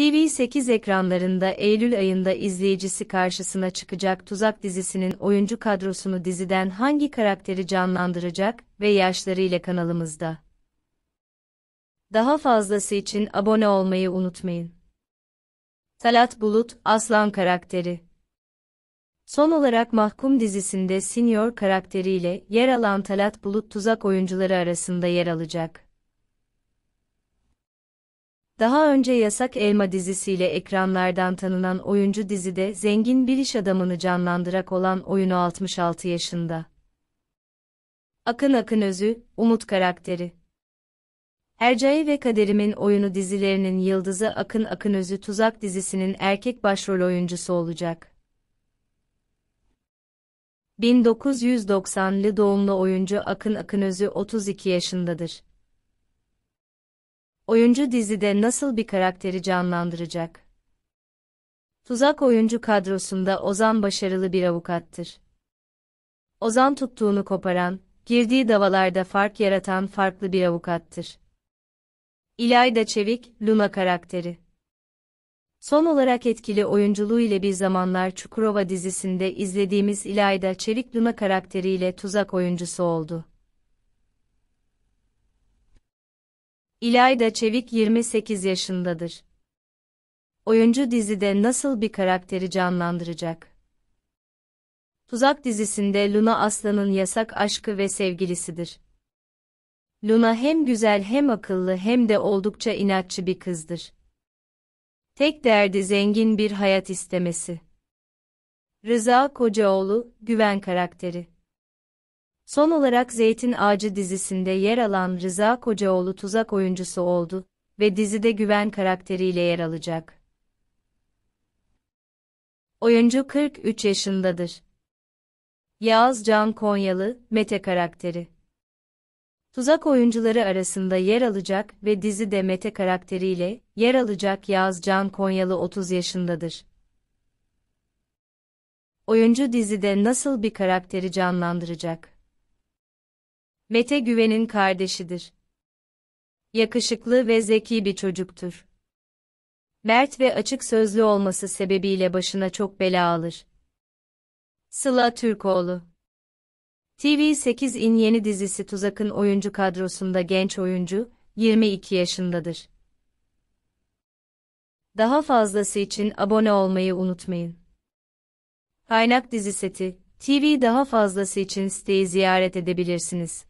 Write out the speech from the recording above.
TV8 ekranlarında Eylül ayında izleyicisi karşısına çıkacak Tuzak dizisinin oyuncu kadrosunu diziden hangi karakteri canlandıracak ve yaşları ile kanalımızda. Daha fazlası için abone olmayı unutmayın. Talat Bulut, Aslan karakteri Son olarak Mahkum dizisinde senior karakteriyle yer alan Talat Bulut tuzak oyuncuları arasında yer alacak. Daha önce Yasak Elma dizisiyle ekranlardan tanınan oyuncu dizide zengin bir iş adamını canlandırak olan oyunu 66 yaşında. Akın Akın Özü, Umut karakteri. Ercai ve Kaderim'in oyunu dizilerinin yıldızı Akın Akın Özü Tuzak dizisinin erkek başrol oyuncusu olacak. 1990'lı doğumlu oyuncu Akın Akın Özü 32 yaşındadır. Oyuncu dizide nasıl bir karakteri canlandıracak? Tuzak oyuncu kadrosunda Ozan başarılı bir avukattır. Ozan tuttuğunu koparan, girdiği davalarda fark yaratan farklı bir avukattır. İlayda Çevik, Luna karakteri. Son olarak etkili oyunculuğu ile bir zamanlar Çukurova dizisinde izlediğimiz İlayda Çevik Luna karakteriyle tuzak oyuncusu oldu. İlayda Çevik 28 yaşındadır. Oyuncu dizide nasıl bir karakteri canlandıracak? Tuzak dizisinde Luna Aslan'ın yasak aşkı ve sevgilisidir. Luna hem güzel hem akıllı hem de oldukça inatçı bir kızdır. Tek derdi zengin bir hayat istemesi. Rıza Kocaoğlu, Güven karakteri Son olarak Zeytin Ağacı dizisinde yer alan Rıza Kocaoğlu tuzak oyuncusu oldu ve dizide Güven karakteriyle yer alacak. Oyuncu 43 yaşındadır. Yağız Can Konyalı, Mete karakteri. Tuzak oyuncuları arasında yer alacak ve dizi de Mete karakteriyle yer alacak Yağız Can Konyalı 30 yaşındadır. Oyuncu dizide nasıl bir karakteri canlandıracak? Mete Güven'in kardeşidir. Yakışıklı ve zeki bir çocuktur. Mert ve açık sözlü olması sebebiyle başına çok bela alır. Sıla Türkoğlu TV8'in yeni dizisi Tuzak'ın oyuncu kadrosunda genç oyuncu, 22 yaşındadır. Daha fazlası için abone olmayı unutmayın. Kaynak dizi seti, TV daha fazlası için siteyi ziyaret edebilirsiniz.